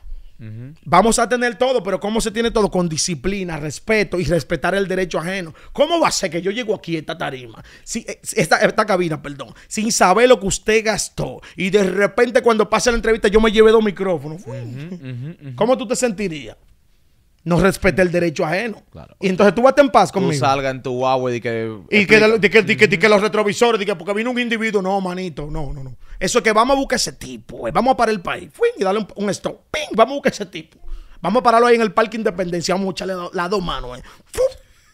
Vamos a tener todo, pero ¿cómo se tiene todo? Con disciplina, respeto y respetar el derecho ajeno. ¿Cómo va a ser que yo llego aquí a esta tarima, si, eh, esta, esta cabina, perdón, sin saber lo que usted gastó y de repente cuando pase la entrevista yo me llevé dos micrófonos? ¿Cómo tú te sentirías? no respete el derecho ajeno. Claro. Y entonces tú vas en paz conmigo. Tú salga en tu agua y que... Y que, los retrovisores, que porque vino un individuo, no, manito, no, no, no. Eso es que vamos a buscar ese tipo, eh. vamos a parar el país, y dale un, stop, vamos a buscar ese tipo. Vamos a pararlo ahí en el Parque Independencia, vamos a echarle las la dos manos. Eh.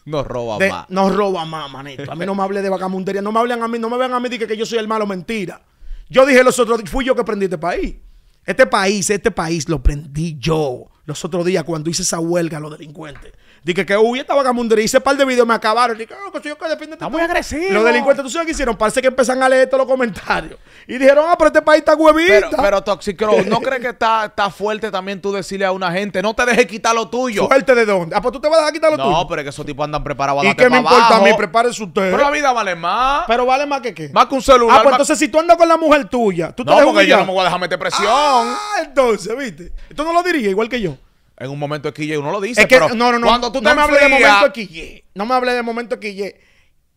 Nos roba más. Nos roba más, manito. A mí no me hable de vagamundería, no me hablen a mí, no me vean a mí, dije que yo soy el malo, mentira. Yo dije los otros, fui yo que prendí este país. Este país, este país lo prendí yo los otros días cuando hice esa huelga a los delincuentes. Dije que uy esta vagamundería, hice un par de videos, me acabaron. Dije, oh, que yo que defiende este Está muy agresivo. Los delincuentes, ¿tú sabes qué hicieron? Parece que empezaron a leer todos los comentarios. Y dijeron, ah, pero este país está huevita. Pero, pero Toxicro, ¿no crees que está, está, fuerte también tú decirle a una gente, no te dejes quitar lo tuyo? ¿Fuerte de dónde? Ah, pues tú te vas a dejar quitar lo tuyo. No, pero es que esos tipos andan preparados a ¿Y qué me importa a mí? Prepárense ustedes. Pero la vida vale más. ¿Pero vale más que qué? Más que un celular. Ah, pues entonces si tú andas con la mujer tuya, tú te vas porque yo no me voy a dejar meter presión. Ah, entonces, ¿viste? Tú no lo dirías igual que yo en un momento XY. uno lo dice. pero no, no, no. Cuando tú no me hables de momento XY. No me hables de momento XY.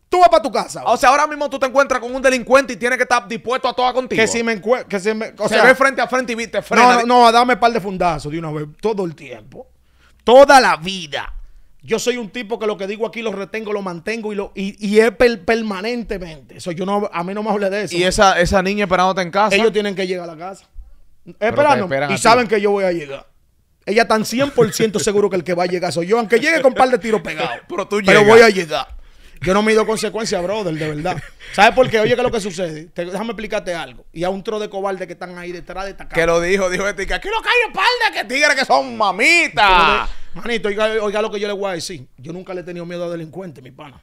Tú vas para tu casa. O sea, ahora mismo tú te encuentras con un delincuente y tienes que estar dispuesto a toda contigo. Que si me que si me, o sea, ve frente a frente y viste frena. No, no, dame un par de fundazos de una vez. Todo el tiempo. Toda la vida. Yo soy un tipo que lo que digo aquí lo retengo, lo mantengo y y, es permanentemente. Eso yo no a mí no me hablé de eso. Y esa, esa niña esperándote en casa. Ellos tienen que llegar a la casa. Esperando. Y saben que yo voy a llegar. Ella está 100% seguro que el que va a llegar soy yo, aunque llegue con un par de tiros pegados. Pero voy a llegar. Yo no me mido consecuencias, brother, de verdad. ¿Sabes por qué? Oye, ¿qué es lo que sucede? déjame explicarte algo. Y a un tro de cobarde que están ahí detrás de esta Que lo dijo, dijo este Que no que un par de que tigres que son mamitas. Manito, oiga, lo que yo le voy a decir. Yo nunca le he tenido miedo a delincuentes, mi pana.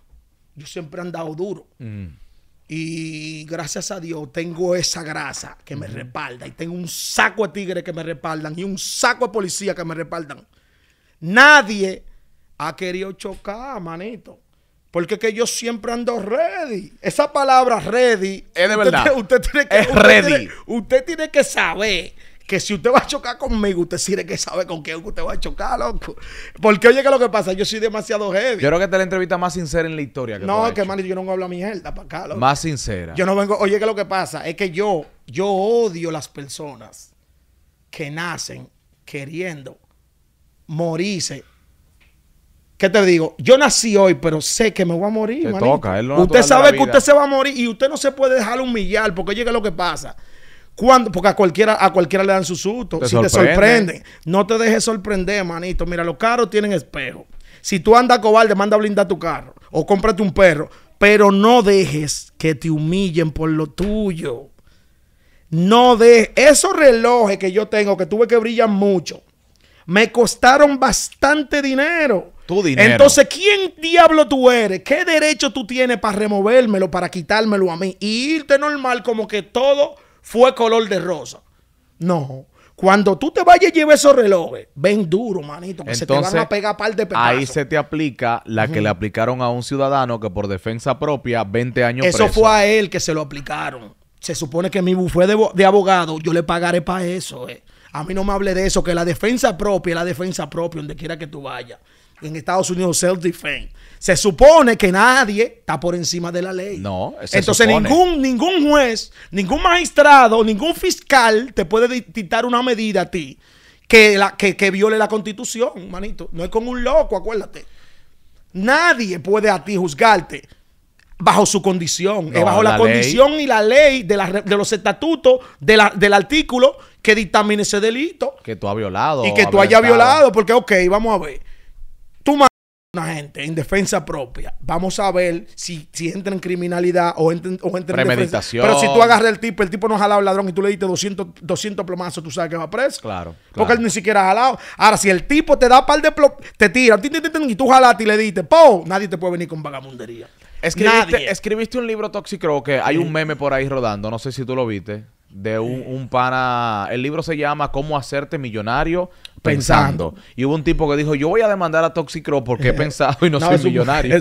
Yo siempre he andado duro. Mm. Y gracias a Dios tengo esa grasa que me respalda. Y tengo un saco de tigres que me respaldan. Y un saco de policía que me respaldan. Nadie ha querido chocar, manito. Porque que yo siempre ando ready. Esa palabra ready. Es de verdad. usted, usted tiene que saber que si usted va a chocar conmigo, usted tiene que sabe con quién usted va a chocar, loco. Porque oye, que lo que pasa, yo soy demasiado heavy. Yo creo que esta es la entrevista más sincera en la historia. no, es que, man, yo no hablo mierda para acá, loco. Más sincera. Yo no vengo, oye, que lo que pasa es que yo, yo odio las personas que nacen queriendo morirse ¿Qué te digo? Yo nací hoy, pero sé que me voy a morir. Te toca, Usted sabe que usted se va a morir y usted no se puede dejar humillar, porque oye, ¿qué es lo que pasa? porque a cualquiera, a cualquiera le dan su susto. Te si te sorprenden. No te dejes sorprender, manito. Mira, los carros tienen espejo. Si tú andas cobarde, manda a blindar tu carro. O cómprate un perro. Pero no dejes que te humillen por lo tuyo. No dejes. Esos relojes que yo tengo, que tuve que brillar mucho, me costaron bastante dinero. Tu dinero. Entonces, ¿quién diablo tú eres? ¿Qué derecho tú tienes para removérmelo, para quitármelo a mí? Y irte normal como que todo fue color de rosa. No. Cuando tú te vayas y lleves esos relojes, ven duro, manito, que se te van a pegar par de pedazos. Ahí se te aplica la que le aplicaron a un ciudadano que por defensa propia, 20 años Eso fue a él que se lo aplicaron. Se supone que mi bufé de, de abogado, yo le pagaré para eso. Eh. A mí no me hable de eso, que la defensa propia es la defensa propia donde quiera que tú vayas. En Estados Unidos, self-defense. Se supone que nadie está por encima de la ley. No, Entonces ningún ningún juez, ningún magistrado, ningún fiscal te puede dictar una medida a ti que, la, que, viole la constitución, manito. No es con un loco, acuérdate. Nadie puede a ti juzgarte bajo su condición, bajo la, condición y la ley de, la, de los estatutos de del artículo que dictamine ese delito. Que tú has violado. Y que tú hayas violado, porque ok, vamos a ver gente en defensa propia, vamos a ver si, si entra en criminalidad o entre o Pero si tú agarras el tipo, el tipo no jala al ladrón y tú le diste 200, 200 plomazos, tú sabes que va preso. Claro. Porque él ni siquiera ha jalado. Ahora, si el tipo te da par de plom, te tira, y tú jalaste y le diste, ¡po! Nadie te puede venir con vagabundería. Escribiste, escribiste un libro tóxico que hay un meme por ahí rodando, no sé si tú lo viste de un, un, pana. El libro se llama Cómo hacerte millonario pensando. Y hubo un tipo que dijo, yo voy a demandar a Toxicro porque he pensado y no, soy millonario.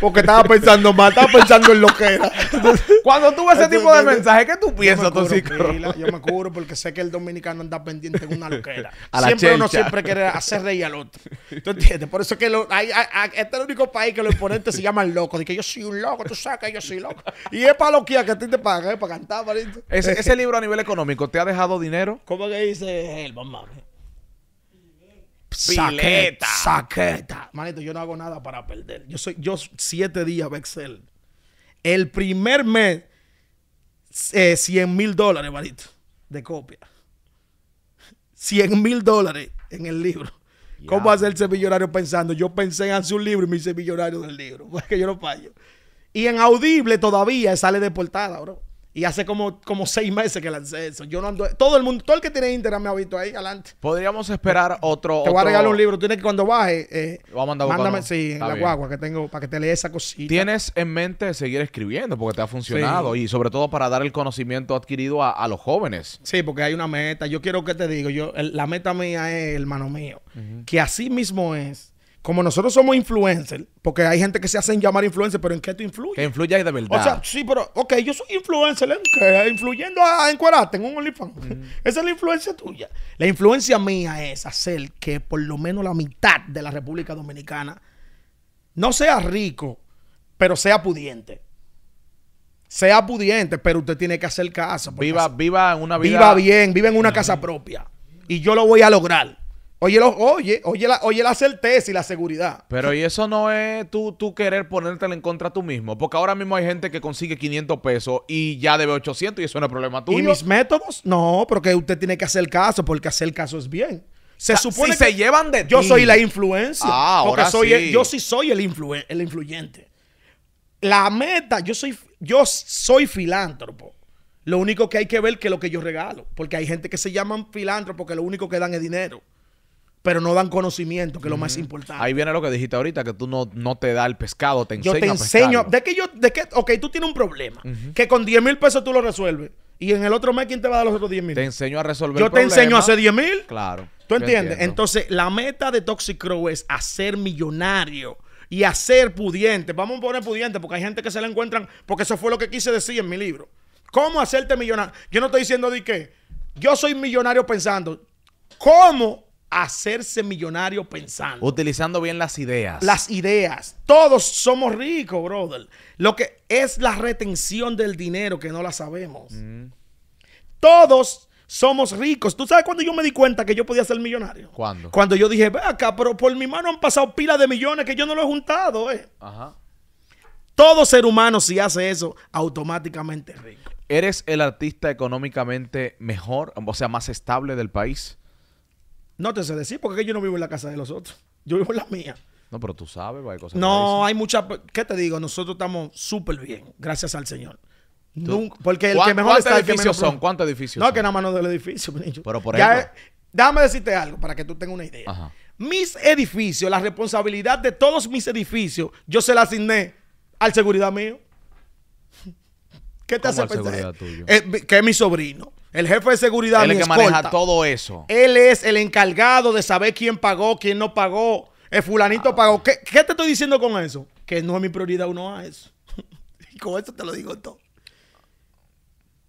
porque estaba pensando mal, estaba pensando en lo que era. Cuando tuve ese tipo de mensaje, ¿qué tú piensas, Toxicro? yo me cubro porque sé que el dominicano anda pendiente de una loquera. a siempre uno siempre quiere hacer reír al otro. ¿Tú entiendes? Por eso que hay, este es el único país que los imponentes se llaman locos. Dice, que yo soy un loco, tú sabes que yo soy loco. Y es para loquía que a ti te pagan, ¿eh? para cantar, ese, ese libro a nivel económico, ¿te ha dejado dinero? ¿Cómo que dice el mamá? saqueta Saqueta. Manito, yo no hago nada para perder. Yo soy, yo siete días Excel. El primer mes, 100 eh, mil dólares, manito, de copia. 100 mil dólares en el libro. ¿Cómo hacerse millonario pensando? Yo pensé en hacer un libro y me hice millonario del libro. Porque yo no fallo. Y en Audible todavía sale de portada, bro. Y hace como, como seis meses que lancé eso. Yo no Todo el mundo, todo el que tiene internet me ha visto ahí, adelante. Podríamos esperar otro. Te voy a regalar un libro. Tienes que cuando baje. Eh, Vamos a mándame, sí, en la guagua que tengo para que te lea esa cosita. Tienes en mente seguir escribiendo porque te ha funcionado y sobre todo para dar el conocimiento adquirido a, los jóvenes. Sí, porque hay una meta. Yo quiero que te digo, yo la meta mía es, hermano mío, que así mismo es como nosotros somos influencers, porque hay gente que se hacen llamar influencers, pero ¿en qué tú influyes? Que influyas de verdad. O sea, sí, pero, ok, yo soy influencer, ¿en ¿eh? qué? Eh, influyendo a, a en un OnlyFans. Esa es la influencia tuya. La influencia mía es hacer que por lo menos la mitad de la República Dominicana no sea rico, pero sea pudiente. Sea pudiente, pero usted tiene que hacer casa. Viva, viva viva una vida. Viva bien, Vive en una casa propia. Y yo lo voy a lograr. Oye, oye, oye la, oye la certeza y la seguridad. Pero y eso no es tú, querer ponértela en contra tú mismo. Porque ahora mismo hay gente que consigue 500 pesos y ya debe 800 y eso no es problema tuyo. ¿Y mis métodos? No, porque usted tiene que hacer caso porque hacer caso es bien. Se ah, supone si se llevan de Yo soy la influencia. Ah, ahora sí. yo sí soy el, el influyente. La meta, yo soy, yo soy filántropo. Lo único que hay que ver que es lo que yo regalo. Porque hay gente que se llaman filántropo que lo único que dan es dinero pero no dan conocimiento, que es lo más importante. Ahí viene lo que dijiste ahorita, que tú no, no te da el pescado, te enseño Yo te enseño. de que yo, de ok, tú tienes un problema, que con 10 mil pesos tú lo resuelves. Y en el otro mes, ¿quién te va a dar los otros 10 mil? Te enseño a resolver Yo te enseño a hacer 10 mil. Claro. ¿Tú entiendes? Entonces, la meta de Toxic Crow es hacer millonario y hacer pudiente. Vamos a poner pudiente porque hay gente que se la encuentran, porque eso fue lo que quise decir en mi libro. ¿Cómo hacerte millonario? Yo no estoy diciendo de qué. Yo soy millonario pensando, ¿cómo hacerse millonario pensando. Utilizando bien las ideas. Las ideas. Todos somos ricos, brother. Lo que es la retención del dinero que no la sabemos. Mm. Todos somos ricos. ¿Tú sabes cuando yo me di cuenta que yo podía ser millonario? ¿Cuándo? Cuando yo dije, ve acá, pero por mi mano han pasado pilas de millones que yo no lo he juntado. Eh. Ajá. Todo ser humano si hace eso, automáticamente es rico. ¿Eres el artista económicamente mejor, o sea, más estable del país? No te sé decir, porque yo no vivo en la casa de los otros. Yo vivo en la mía. No, pero tú sabes, hay cosas No, hay muchas. ¿Qué te digo? Nosotros estamos súper bien, gracias al Señor. porque el que mejor está el son? ¿Cuántos edificios? No, que nada más no del edificio, Pero por ejemplo. déjame decirte algo para que tú tengas una idea. Mis edificios, la responsabilidad de todos mis edificios, yo se la asigné al seguridad mío. ¿Qué te hace pensar? Eh, que es mi sobrino. El jefe de seguridad. Él el que maneja todo eso. Él es el encargado de saber quién pagó, quién no pagó. El fulanito ah. pagó. ¿Qué, ¿Qué, te estoy diciendo con eso? Que no es mi prioridad uno a eso. y con eso te lo digo todo.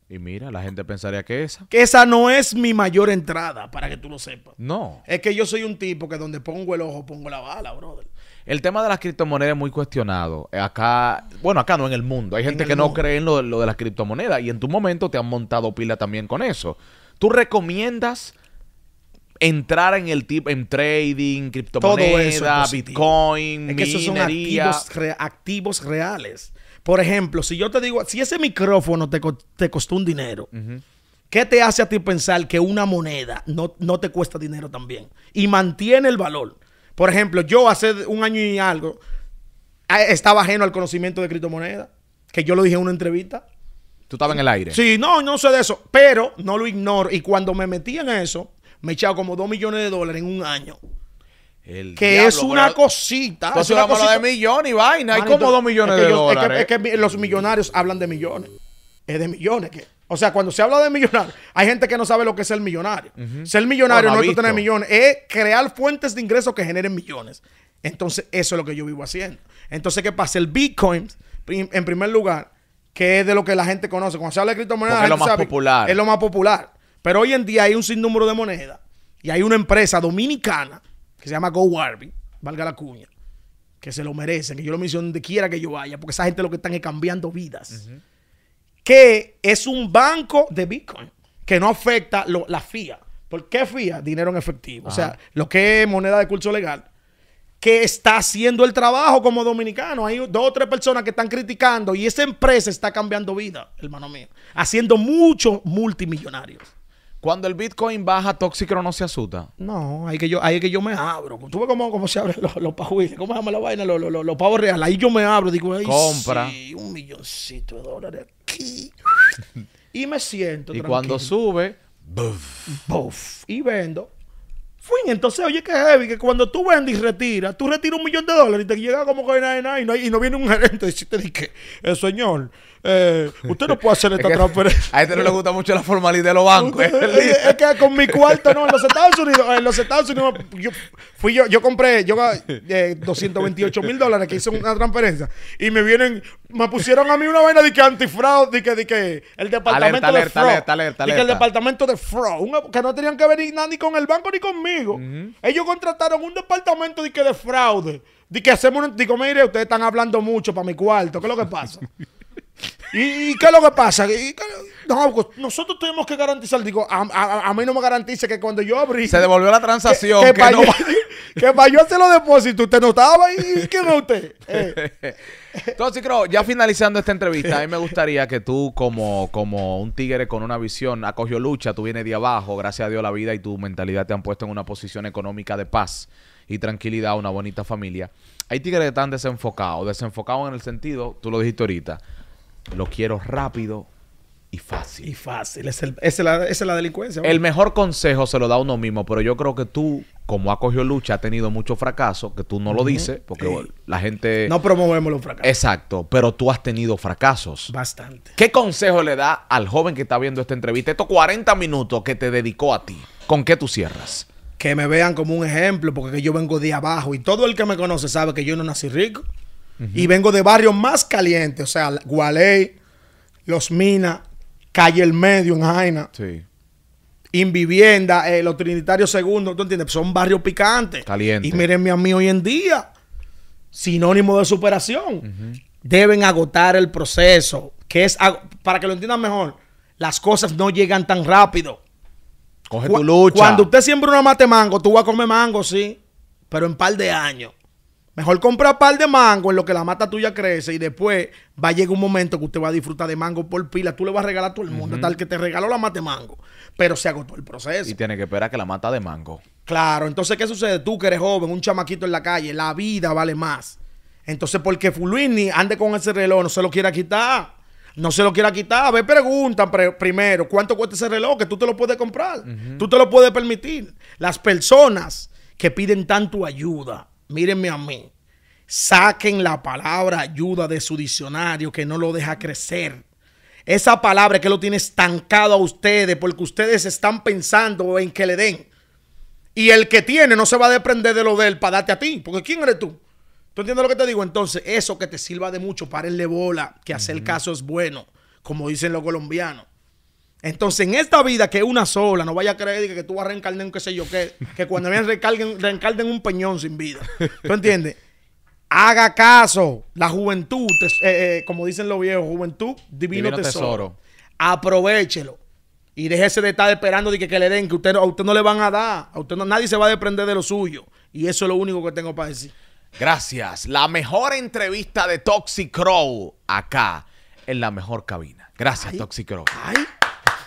Y mira, la gente pensaría que esa. Que esa no es mi mayor entrada, para que tú lo sepas. No. Es que yo soy un tipo que donde pongo el ojo, pongo la bala, brother. El tema de las criptomonedas es muy cuestionado. Acá, bueno, acá no en el mundo. Hay gente que no cree en lo, de las criptomonedas y en tu momento te han montado pila también con eso. ¿Tú recomiendas entrar en el tipo en trading, criptomonedas, Bitcoin, es que Esos son activos, reales. Por ejemplo, si yo te digo, si ese micrófono te, costó un dinero, ¿qué te hace a ti pensar que una moneda no, no te cuesta dinero también? Y mantiene el valor. Por ejemplo, yo hace un año y algo estaba ajeno al conocimiento de criptomonedas, que yo lo dije en una entrevista. Tú estabas en el aire. Sí, no, no sé de eso, pero no lo ignoro. Y cuando me metí en eso, me echado como dos millones de dólares en un año. que es una cosita. Es una cosita. de millones y vaina. Hay como dos millones de dólares. es que los millonarios hablan de millones. Es de millones que o sea, cuando se habla de millonario, hay gente que no sabe lo que es ser millonario. Ser millonario no, es tener millones, es crear fuentes de ingresos que generen millones. Entonces, eso es lo que yo vivo haciendo. Entonces, ¿qué pasa? El Bitcoin, en primer lugar, que es de lo que la gente conoce. Cuando se habla de criptomonedas, es lo más popular. Es lo más popular. Pero hoy en día hay un sinnúmero de monedas y hay una empresa dominicana que se llama GoWarby, valga la cuña, que se lo merecen, que yo lo menciono donde quiera que yo vaya, porque esa gente lo que están es cambiando vidas que es un banco de Bitcoin que no afecta la FIA. ¿Por qué FIA? Dinero en efectivo. O sea, lo que es moneda de curso legal que está haciendo el trabajo como dominicano. Hay dos o tres personas que están criticando y esa empresa está cambiando vida, hermano mío, haciendo muchos multimillonarios. Cuando el Bitcoin baja, Tóxico no se asusta. No, ahí que yo, que yo me abro. Tú ves cómo, se abren los, pavos, cómo se llama la vaina, los, pavos reales. Ahí yo me abro, digo, ahí Compra. Sí, un milloncito de dólares aquí. y me siento. Y cuando sube, buff. Y vendo. Fui, entonces, oye, qué heavy, que cuando tú vendes y retiras, tú retiras un millón de dólares y te llega como que nada, y, no, y no viene un gerente y te dije el eh, señor, eh, usted no puede hacer esta transferencia. A este no le gusta mucho la formalidad de los bancos. es, que con mi cuarto, no, en los Estados Unidos, en los Estados Unidos, yo, fui yo, yo compré yo, 228 eh, mil dólares que hice una transferencia y me vienen, me pusieron a mí una vaina de que antifraude de que, el departamento de alerta, fraud, el departamento de fraud, que no tenían que venir ni, nada, ni con el banco ni conmigo. Ellos contrataron un departamento de que de fraude. que hacemos Digo, mire, ustedes están hablando mucho para mi cuarto. ¿Qué es lo que pasa? ¿Y, qué es lo que pasa? nosotros tenemos que garantizar, digo, a, mí no me garantice que cuando yo abrí... Se devolvió la transacción. Que, para, yo, hacer los depósitos, usted no estaba y ¿quién usted? Eh. Entonces, creo, ya finalizando esta entrevista, a mí me gustaría que tú, como, como un tigre con una visión, acogió lucha, tú vienes de abajo, gracias a Dios la vida y tu mentalidad te han puesto en una posición económica de paz y tranquilidad, una bonita familia. Hay tigres que están desenfocados, desenfocados en el sentido, tú lo dijiste ahorita, lo quiero rápido y fácil. Y fácil. Es, es, la, delincuencia. El mejor consejo se lo da uno mismo, pero yo creo que tú, como ha cogido lucha, ha tenido mucho fracaso, que tú no lo dices, porque la gente... No promovemos los fracasos. Exacto, pero tú has tenido fracasos. Bastante. ¿Qué consejo le da al joven que está viendo esta entrevista, estos 40 minutos que te dedicó a ti? ¿Con qué tú cierras? Que me vean como un ejemplo, porque yo vengo de abajo y todo el que me conoce sabe que yo no nací rico. Y vengo de barrios más calientes, o sea, Gualey, Los Minas, Calle El Medio en Jaina. Invivienda, eh, los Trinitarios Segundos, ¿tú entiendes? Son barrios picantes. Calientes. Y mírenme a mí hoy en día, sinónimo de superación. Deben agotar el proceso, que es, para que lo entiendan mejor, las cosas no llegan tan rápido. Coge tu lucha. Cuando usted siembra una mate mango, tú vas a comer mango, sí, pero en par de años. Mejor compra un par de mango en lo que la mata tuya crece y después va a llegar un momento que usted va a disfrutar de mango por pila. Tú le vas a regalar a todo el mundo, tal que te regaló la mata de mango. Pero se agotó el proceso. Y tiene que esperar que la mata de mango. Claro, entonces, ¿qué sucede? Tú que eres joven, un chamaquito en la calle, la vida vale más. Entonces, porque Fulwini ande con ese reloj, no se lo quiera quitar. No se lo quiera quitar. A ver, preguntan primero, ¿cuánto cuesta ese reloj? Que tú te lo puedes comprar. Tú te lo puedes permitir. Las personas que piden tanto ayuda mírenme a mí, saquen la palabra ayuda de su diccionario que no lo deja crecer. Esa palabra que lo tiene estancado a ustedes porque ustedes están pensando en que le den. Y el que tiene no se va a desprender de lo de él para darte a ti, porque ¿quién eres tú? ¿Tú entiendes lo que te digo? Entonces, eso que te sirva de mucho, para párenle bola, que hacer caso es bueno, como dicen los colombianos. Entonces, en esta vida que es una sola, no vaya a creer que, tú vas a reencarnar un qué sé yo qué, que cuando me reencarnen, reencarnen un peñón sin vida. ¿Tú entiendes? Haga caso. La juventud, eh, eh, como dicen los viejos, juventud, divino, tesoro. Aprovechelo. Y déjese de estar esperando de que, le den, que a usted no le van a dar. A usted no, nadie se va a desprender de lo suyo. Y eso es lo único que tengo para decir. Gracias. La mejor entrevista de Toxic Crow acá en la mejor cabina. Gracias, Toxic Crow. Ay.